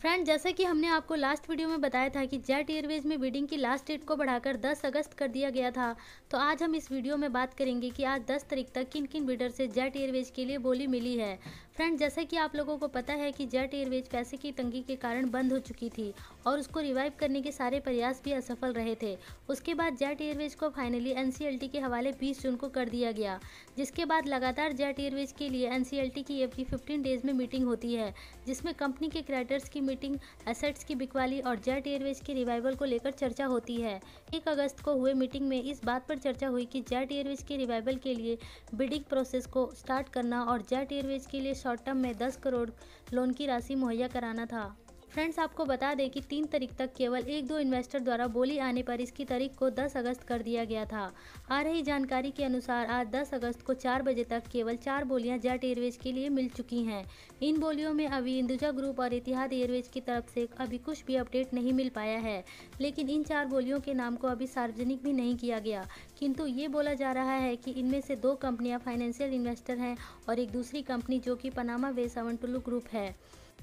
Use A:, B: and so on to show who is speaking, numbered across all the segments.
A: friend जैसे कि हमने आपको लास्ट वीडियो में बताया था कि जेट एयरवेज में बिडिंग की लास्ट डेट को बढ़ाकर 10 अगस्त कर दिया गया था तो आज हम इस वीडियो में बात करेंगे कि आज 10 तारीख तक किन किन बिडर से जेट एयरवेज के लिए बोली मिली है फ्रेंड जैसा कि आप लोगों को पता है कि जेट एयरवेज पैसे की तंगी के कारण बंद हो चुकी थी और उसको रिवाइव करने के सारे प्रयास भी असफल रहे थे उसके बाद जेट एयरवेज को फाइनली एन के हवाले बीस जून को कर दिया गया जिसके बाद लगातार जेट एयरवेज के लिए एन की एवरी फिफ्टीन डेज में मीटिंग होती है जिसमें कंपनी के क्रेडिटर्स की मीटिंग एसेट्स की बिकवाली और जेट एयरवेज के रिवाइवल को लेकर चर्चा होती है एक अगस्त को हुए मीटिंग में इस बात पर चर्चा हुई कि जेट एयरवेज के रिवाइवल के लिए बिडिंग प्रोसेस को स्टार्ट करना और जेट एयरवेज के लिए शॉर्ट टर्म में दस करोड़ लोन की राशि मुहैया कराना था फ्रेंड्स आपको बता दें कि तीन तारीख तक केवल एक दो इन्वेस्टर द्वारा बोली आने पर इसकी तारीख को 10 अगस्त कर दिया गया था आ रही जानकारी के अनुसार आज 10 अगस्त को 4 बजे तक केवल चार बोलियां जेट एयरवेज के लिए मिल चुकी हैं इन बोलियों में अभी इंदुजा ग्रुप और इतिहाद एयरवेज की तरफ से अभी कुछ भी अपडेट नहीं मिल पाया है लेकिन इन चार बोलियों के नाम को अभी सार्वजनिक भी नहीं किया गया किंतु ये बोला जा रहा है कि इनमें से दो कंपनियाँ फाइनेंशियल इन्वेस्टर हैं और एक दूसरी कंपनी जो कि पनामा वे सेवन ग्रुप है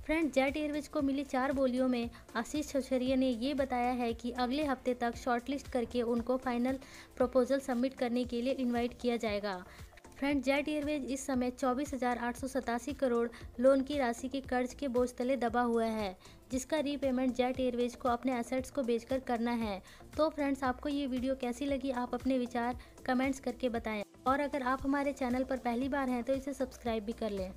A: फ्रेंड जेट एयरवेज को मिली चार बोलियों में आशीष छछरिया ने ये बताया है कि अगले हफ्ते तक शॉर्टलिस्ट करके उनको फाइनल प्रपोजल सबमिट करने के लिए इनवाइट किया जाएगा फ्रेंड जेट एयरवेज इस समय चौबीस करोड़ लोन की राशि के कर्ज के बोझ तले दबा हुआ है जिसका रीपेमेंट जेट एयरवेज को अपने एसेट्स को बेचकर करना है तो फ्रेंड्स आपको ये वीडियो कैसी लगी आप अपने विचार कमेंट्स करके बताएं और अगर आप हमारे चैनल पर पहली बार हैं तो इसे सब्सक्राइब भी कर लें